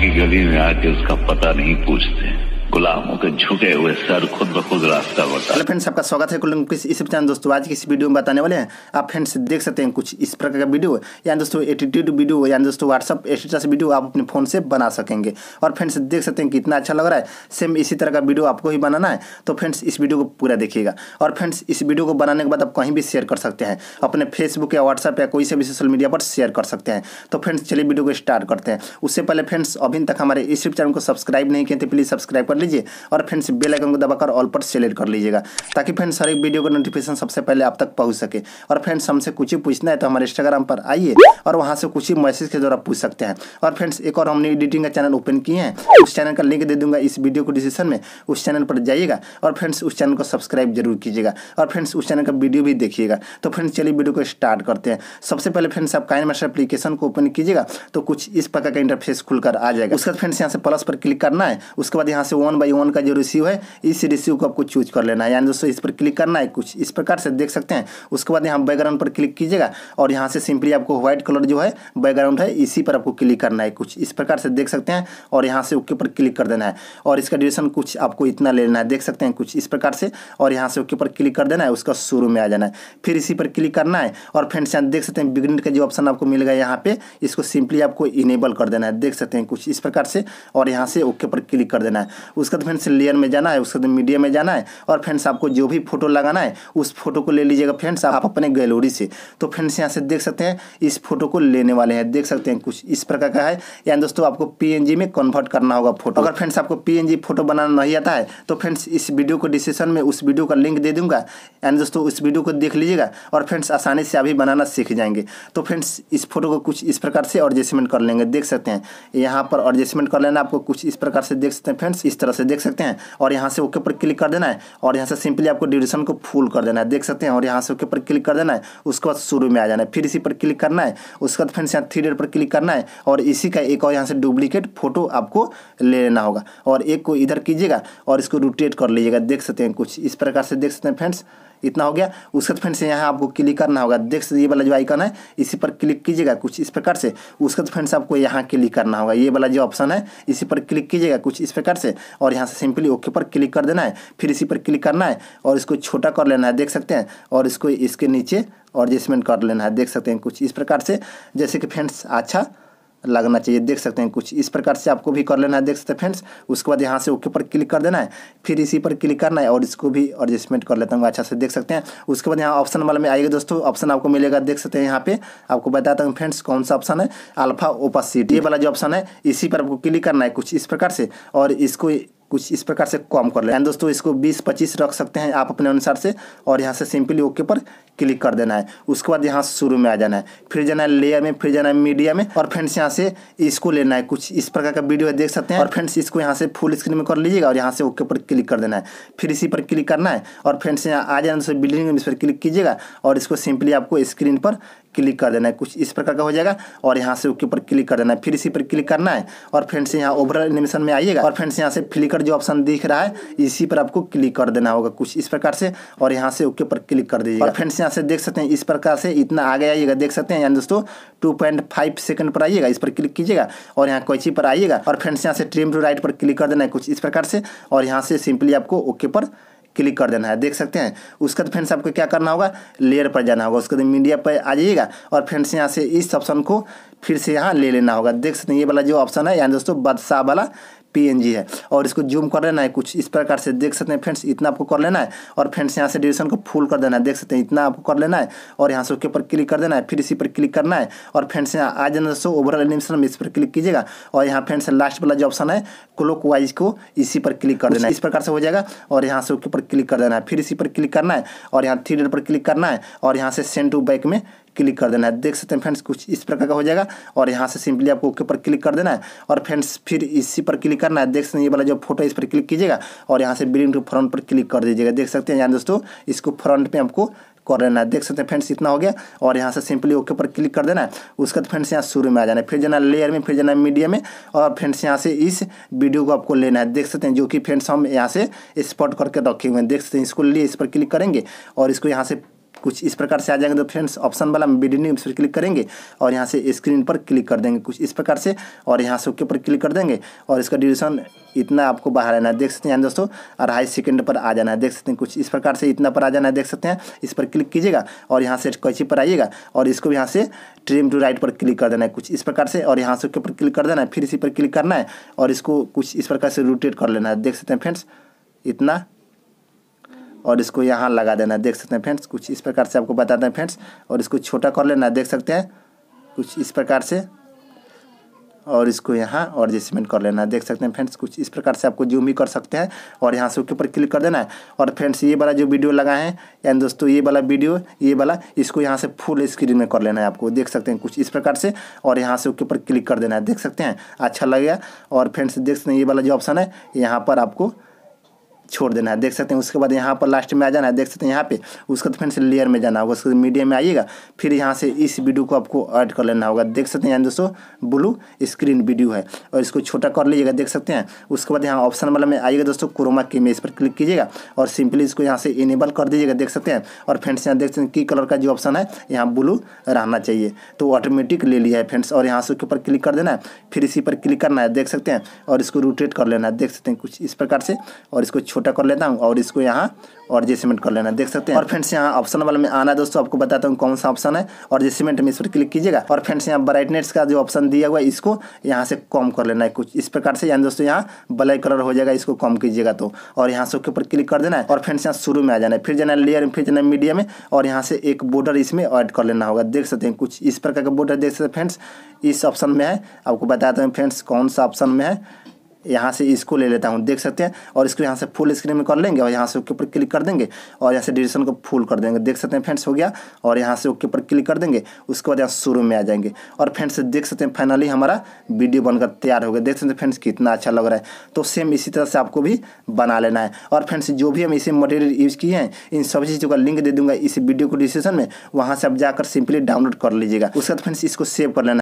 की गली में आके उसका पता नहीं पूछते गुलामों के झुके हुए सर खुद ब खुद रास्ता बता हेलो फ्रेंड्स आपका स्वागत है कुलम किस इस चैनल दोस्तों आज की इस वीडियो में बताने वाले हैं आप फ्रेंड्स देख सकते हैं कुछ इस प्रकार का वीडियो या दोस्तों एटीट्यूड वीडियो या दोस्तों व्हाट्सअप स्टेटस वीडियो आप अपने फ़ोन से बना सकेंगे और फ्रेंड्स देख सकते हैं कितना अच्छा लग रहा है सेम इसी तरह का वीडियो आपको ही बनाना है तो फ्रेंड्स इस वीडियो को पूरा देखिएगा और फ्रेंड्स इस वीडियो को बनाने के बाद आप कहीं भी शेयर कर सकते हैं अपने फेसबुक या व्हाट्सअप या कोई से भी सोशल मीडिया पर शेयर कर सकते हैं तो फ्रेंड्स चलिए वीडियो को स्टार्ट करते हैं उससे पहले फ्रेंड्स अभी तक हमारे इस चैनल को सब्सक्राइब नहीं किए थे प्लीज़ सब्सक्राइब कर लीजिए और फ्रेंड्स बेल आइकन को दबाकर ऑल पर सेलेक्ट कर लीजिएगा ताकि फ्रेंड्स हर एक वीडियो का नोटिफिकेशन सबसे पहले आप तक पहुँच सके और फ्रेंड्स हमसे कुछ ही पूछना है तो हमारे इंस्टाग्राम पर आइए और वहाँ से कुछ ही मैसेज के द्वारा पूछ सकते हैं और फ्रेंड्स एक और हमने एडिटिंग का चैनल ओपन किए हैं उस चैनल का लिंक दे दूंगा इस वीडियो को डिस्क्रिप्शन में उस चैनल पर जाइएगा और फ्रेंड्स उस चैनल को सब्सक्राइब जरूर कीजिएगा और फ्रेंड्स उस चैनल का वीडियो भी देखिएगा तो फ्रेंड्स चलिए वीडियो को स्टार्ट करते हैं सबसे पहले फ्रेंड्स आप काइन मास्टर एप्लीकेशन को ओपन कीजिएगा तो कुछ इस प्रकार का इंटरफेस खुलकर आ जाएगा उसके बाद फ्रेंड्स यहाँ से प्लस पर क्लिक करना है उसके बाद यहाँ से वन वन बाई वन का जो रिसीव है इस रिसीव को आपको चूज कर लेना है यानी दोस्तों इस पर क्लिक करना है कुछ इस प्रकार से देख सकते हैं उसके बाद यहाँ बैकग्राउंड पर क्लिक कीजिएगा और यहाँ से सिंपली आपको व्हाइट कलर जो है बैकग्राउंड है इसी पर आपको क्लिक करना है कुछ इस प्रकार से देख सकते हैं और यहाँ से ओके पर क्लिक कर देना है और इसका ड्यूरेशन कुछ आपको इतना ले लेना है देख सकते हैं कुछ इस प्रकार से और यहाँ से ओके पर क्लिक कर देना है उसका शुरू में आ जाना है फिर इसी पर क्लिक करना है और फ्रेंड्स यहाँ देख सकते हैं बिगिन का जो ऑप्शन आपको मिल गया यहाँ पे इसको सिंपली आपको इनेबल कर देना है देख सकते हैं कुछ इस प्रकार से और यहाँ से ओके पर क्लिक कर देना है उसके बाद फ्रेंड्स लेयर में जाना है उसके बाद मीडिया में जाना है और फ्रेंड्स आपको जो भी फोटो लगाना है उस फोटो को ले लीजिएगा फ्रेंड्स आप अपने गैलोरी से तो फ्रेंड्स यहाँ से देख सकते हैं इस फोटो को लेने वाले हैं देख सकते हैं कुछ इस प्रकार का है यानी दोस्तों आपको पी में कन्वर्ट करना होगा फोटो अगर फ्रेंड्स आपको पी फोटो बनाना नहीं आता है तो फ्रेंड्स इस वीडियो को डिस्क्रिप्शन में उस वीडियो का लिंक दे दूंगा एंड दोस्तों उस वीडियो को देख लीजिएगा और फ्रेंड्स आसानी से अभी बनाना सीख जाएंगे तो फ्रेंड्स इस फोटो को कुछ इस प्रकार से एडजस्टमेंट कर लेंगे देख सकते हैं यहाँ पर एडजस्टमेंट कर लेना आपको कुछ इस प्रकार से देख सकते हैं फ्रेंड्स इस तरह तरह से देख सकते हैं और यहाँ से ओके पर क्लिक कर देना है और यहाँ से सिंपली आपको ड्यूरेशन को फुल कर देना है देख सकते हैं और यहाँ से ओके पर क्लिक कर देना है उसके बाद शुरू में आ जाना है फिर इसी पर क्लिक करना है उसके बाद फ्रेंड्स यहाँ थ्री डेट पर क्लिक करना है और इसी का एक और यहाँ से डुप्लीकेट फोटो आपको ले लेना होगा और एक को इधर कीजिएगा और इसको रोटेट कर लीजिएगा देख सकते हैं कुछ इस प्रकार से देख सकते हैं फ्रेंड्स इतना हो गया उसके फ्रेंड फ्रेंड्स यहाँ आपको क्लिक करना होगा देख सकते ये वाला जो आइकन है इसी पर क्लिक कीजिएगा कुछ इस प्रकार से उसके बाद फ्रेंड्स आपको यहाँ क्लिक करना होगा ये वाला जो ऑप्शन है इसी पर क्लिक कीजिएगा कुछ इस प्रकार से और यहाँ से सिंपली ओके पर क्लिक कर देना है फिर इसी पर क्लिक करना है और इसको छोटा कर लेना है देख सकते हैं और इसको इसके नीचे एडजस्टमेंट कर लेना है देख सकते हैं कुछ इस प्रकार से जैसे कि फ्रेंड्स अच्छा लगना चाहिए देख सकते हैं कुछ इस प्रकार से आपको भी कर लेना है देख सकते हैं फ्रेंड्स उसके बाद यहाँ से ओके पर क्लिक कर देना है फिर इसी पर क्लिक करना है और इसको भी एडजस्टमेंट कर लेता हूँ अच्छा से देख सकते हैं उसके बाद यहाँ ऑप्शन वाले में आएगा दोस्तों ऑप्शन आपको मिलेगा देख सकते हैं यहाँ पे आपको बताता हूँ फ्रेंड्स कौन सा ऑप्शन है अल्फा ओपा ये वाला जो ऑप्शन है इसी पर आपको क्लिक करना है कुछ इस प्रकार से और इसको कुछ इस प्रकार से कम कर ले दोस्तों इसको 20-25 रख सकते हैं आप अपने अनुसार से और यहाँ से सिंपली ओके पर क्लिक कर देना है उसके बाद यहाँ शुरू में आ जाना है फिर जाना है लेयर में फिर जाना है मीडिया में और फ्रेंड्स यहाँ से इसको लेना है कुछ इस प्रकार का वीडियो देख सकते हैं और फ्रेंड्स इसको यहाँ से फुल स्क्रीन में कर लीजिएगा और यहाँ से ओके पर क्लिक कर देना है फिर इसी पर क्लिक करना है और फ्रेंड्स यहाँ आ जाना उससे बिल्डिंग में इस पर क्लिक कीजिएगा और इसको सिंपली आपको स्क्रीन पर क्लिक कर देना है कुछ इस प्रकार का हो जाएगा और यहाँ से ओके पर क्लिक कर देना है फिर इसी पर क्लिक करना है और फ्रेंड्स यहाँ ओवरऑल एनिमेशन में आइएगा और फ्रेंड्स यहाँ से फ्लिकर जो ऑप्शन दिख रहा है इसी पर आपको क्लिक कर देना होगा कुछ इस प्रकार से और यहाँ से ओके पर क्लिक कर दीजिएगा फ्रेंड्स यहाँ प्रकार से देख सकते हैं इस प्रकार से इतना आगे आइएगा देख सकते हैं यानी दोस्तों टू पॉइंट फाइव सेकंड पर आइएगा इस पर क्लिक कीजिएगा और यहाँ कैची पर आइएगा और फ्रेंड्स यहाँ से ट्रिम टू राइट पर क्लिक कर देना है कुछ इस प्रकार से और यहाँ से सिंपली आपको ओके पर क्लिक कर देना है देख सकते हैं उसके बाद फ्रेंड्स आपको क्या करना होगा लेयर पर जाना होगा उसके बाद मीडिया पर आ जाइएगा और फ्रेंड्स यहाँ से इस ऑप्शन को फिर से यहाँ ले लेना होगा देख सकते हैं ये वाला जो ऑप्शन है यानी दोस्तों बादशाह वाला पी है और इसको जूम कर लेना है कुछ इस प्रकार से देख सकते हैं फ्रेंड्स इतना आपको कर लेना है और फ्रेंड्स यहाँ से ड्यूरेशन को फुल कर देना है देख सकते हैं इतना आपको कर लेना है और यहाँ से उसके ऊपर क्लिक कर देना है फिर इसी पर क्लिक करना है और फ्रेंड्स यहाँ आ जाना दोस्तों ओवरऑल एनिमेशन इस पर क्लिक कीजिएगा और यहाँ फ्रेंड्स लास्ट वाला जो ऑप्शन है क्लोक वाइज को इसी पर क्लिक कर देना है इस प्रकार से हो जाएगा और यहाँ से उसके ऊपर क्लिक कर देना है फिर इसी पर क्लिक करना है और यहाँ थ्री पर क्लिक करना है और यहाँ से सेंड टू बैक में क्लिक कर देना है देख सकते हैं फ्रेंड्स कुछ इस प्रकार का हो जाएगा और यहाँ से सिंपली आपको ओके पर क्लिक कर देना है और फ्रेंड्स फिर इसी पर क्लिक करना है देख सकते हैं ये वाला जो फोटो इस पर क्लिक कीजिएगा और यहाँ से बिलिंग टू फ्रंट पर क्लिक कर दीजिएगा देख सकते हैं यहाँ दोस्तों इसको फ्रंट पर आपको कर लेना है देख सकते हैं फ्रेंड्स इतना हो गया और यहाँ से सिंपली ओके पर क्लिक कर देना है उसके बाद फ्रेंड्स यहाँ शुरू में आ जाना है फिर जाना लेयर में फिर जाना है मीडिया में और फ्रेंड्स यहाँ से इस वीडियो को आपको लेना है देख सकते हैं जो कि फ्रेंड्स हम यहाँ से स्पॉट करके रखे हुए हैं देख सकते हैं इसको लिए इस पर क्लिक करेंगे और इसको यहाँ से कुछ इस प्रकार से आ जाएंगे तो फ्रेंड्स ऑप्शन वाला हम बिडिनिंग पर क्लिक करेंगे और यहाँ से स्क्रीन पर क्लिक कर देंगे कुछ इस प्रकार से और यहाँ से ओके ऊपर क्लिक कर देंगे और इसका ड्यूरेशन इतना आपको बाहर आना है देख सकते हैं दोस्तों अढ़ाई सेकंड पर आ जाना है देख सकते हैं कुछ इस प्रकार से इतना पर आ जाना है देख सकते हैं इस पर क्लिक कीजिएगा और यहाँ से कैची पर आइएगा और इसको भी यहाँ से ट्रिम टू राइट पर क्लिक कर देना है कुछ इस प्रकार से और यहाँ से ओके ऊपर क्लिक कर देना है फिर इसी पर क्लिक करना है और इसको कुछ इस प्रकार से रोटेट कर लेना है देख सकते हैं फ्रेंड्स इतना और इसको यहाँ लगा देना देख सकते हैं फ्रेंड्स कुछ इस प्रकार से आपको बताते हैं फ्रेंड्स और इसको छोटा कर लेना देख सकते हैं कुछ इस प्रकार से और इसको यहाँ और एडजस्टमेंट कर लेना है देख सकते हैं फ्रेंड्स कुछ इस प्रकार से आपको जूम भी कर सकते हैं और यहाँ से उसके ऊपर क्लिक कर देना है और फ्रेंड्स ये वाला जो वीडियो लगा है यानी दोस्तों ये वाला वीडियो ये वाला इसको यहाँ से फुल स्क्रीन में कर लेना है आपको देख सकते हैं कुछ इस प्रकार से और यहाँ से उसके ऊपर क्लिक कर देना है देख सकते हैं अच्छा लगेगा और फ्रेंड्स देख सकते हैं ये वाला जो ऑप्शन है यहाँ पर आपको छोड़ देना है देख सकते हैं उसके बाद यहाँ पर लास्ट में आ जाना है देख सकते हैं यहाँ पे उसके बाद फ्रेंड्स लेयर में जाना होगा उसके मीडियम में आइएगा फिर यहाँ से इस वीडियो को आपको ऐड कर लेना होगा देख सकते हैं यहाँ दोस्तों ब्लू स्क्रीन वीडियो है और इसको छोटा कर लीजिएगा देख सकते हैं उसके बाद यहाँ ऑप्शन वाला में आइएगा दोस्तों क्रोमा की इमेज पर क्लिक कीजिएगा और सिंपली इसको यहाँ से इनेबल कर दीजिएगा देख सकते हैं और फ्रेंड्स यहाँ देख सकते हैं की कलर का जो ऑप्शन है यहाँ ब्लू रहना चाहिए तो ऑटोमेटिक ले लिया है फ्रेंड्स और यहाँ से उसके ऊपर क्लिक कर देना है फिर इसी पर क्लिक करना है देख सकते हैं और इसको रोटेट कर लेना है देख सकते हैं कुछ इस प्रकार से और इसको छोटा कर लेता हूँ और इसको यहाँ और जे सीमेंट कर लेना देख सकते हैं और फ्रेंड्स यहाँ ऑप्शन वाले में आना दोस्तों आपको बताता हूँ कौन सा ऑप्शन है और जे सीमेंट में इस पर क्लिक कीजिएगा और फ्रेंड्स यहाँ ब्राइटनेस का जो ऑप्शन दिया हुआ है इसको यहाँ से कम कर लेना है कुछ इस प्रकार से यानी दोस्तों यहाँ ब्लैक कलर हो जाएगा इसको कम कीजिएगा तो और यहाँ से उसके ऊपर क्लिक कर देना है और फ्रेंड्स यहाँ शुरू में आ जाना है फिर जाना लेयर में फिर जाना मीडिया में और यहाँ से एक बॉर्डर इसमें ऐड कर लेना होगा देख सकते हैं कुछ इस प्रकार का बॉर्डर देख सकते हैं फ्रेंड्स इस ऑप्शन में है आपको बताते हैं फ्रेंड्स कौन सा ऑप्शन में है यहाँ से इसको ले लेता हूँ देख सकते हैं और इसको यहाँ से फुल स्क्रीन में कर लेंगे और यहाँ से ओके पर क्लिक कर देंगे और यहाँ से डिजिशन को फुल कर देंगे देख सकते हैं फ्रेंड्स हो गया और यहाँ से ओके पर क्लिक कर देंगे उसके बाद यहाँ शुरू में आ जाएंगे और फ्रेंड्स देख सकते हैं फाइनली हमारा वीडियो बनकर तैयार हो गया देख सकते हैं फ्रेंड्स कितना अच्छा लग रहा है तो सेम इसी तरह से आपको भी बना लेना है और फ्रेंड्स जो भी हम इसे मटेरियल यूज़ किए हैं इन सभी चीज़ों का लिंक दे दूंगा इस वीडियो को डिस्क्रिप्शन में वहाँ से आप जाकर सिंपली डाउनलोड कर लीजिएगा उसके बाद फ्रेंड्स इसको सेव कर लेना